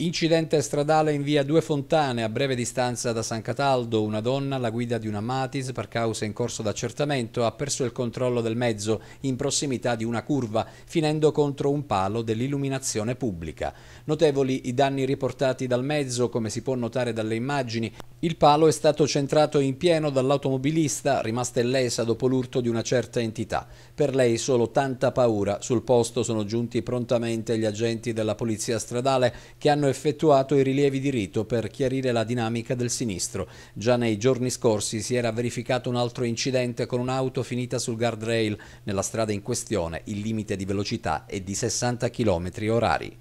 Incidente stradale in via Due Fontane, a breve distanza da San Cataldo, una donna alla guida di una Matis per cause in corso d'accertamento ha perso il controllo del mezzo in prossimità di una curva, finendo contro un palo dell'illuminazione pubblica. Notevoli i danni riportati dal mezzo, come si può notare dalle immagini, il palo è stato centrato in pieno dall'automobilista rimasta illesa dopo l'urto di una certa entità. Per lei solo tanta paura. Sul posto sono giunti prontamente gli agenti della polizia stradale che hanno effettuato i rilievi di rito per chiarire la dinamica del sinistro. Già nei giorni scorsi si era verificato un altro incidente con un'auto finita sul guardrail. Nella strada in questione il limite di velocità è di 60 km orari.